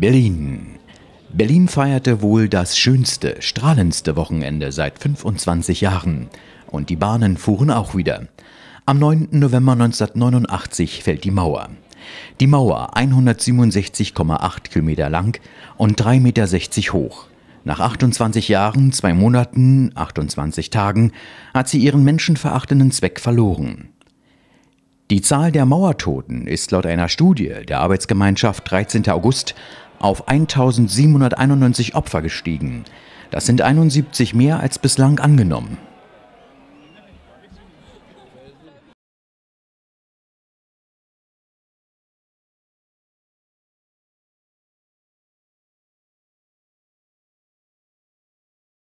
Berlin. Berlin feierte wohl das schönste, strahlendste Wochenende seit 25 Jahren. Und die Bahnen fuhren auch wieder. Am 9. November 1989 fällt die Mauer. Die Mauer 167,8 Kilometer lang und 3,60 Meter hoch. Nach 28 Jahren, zwei Monaten, 28 Tagen hat sie ihren menschenverachtenden Zweck verloren. Die Zahl der Mauertoten ist laut einer Studie der Arbeitsgemeinschaft 13. August auf 1791 Opfer gestiegen. Das sind 71 mehr als bislang angenommen.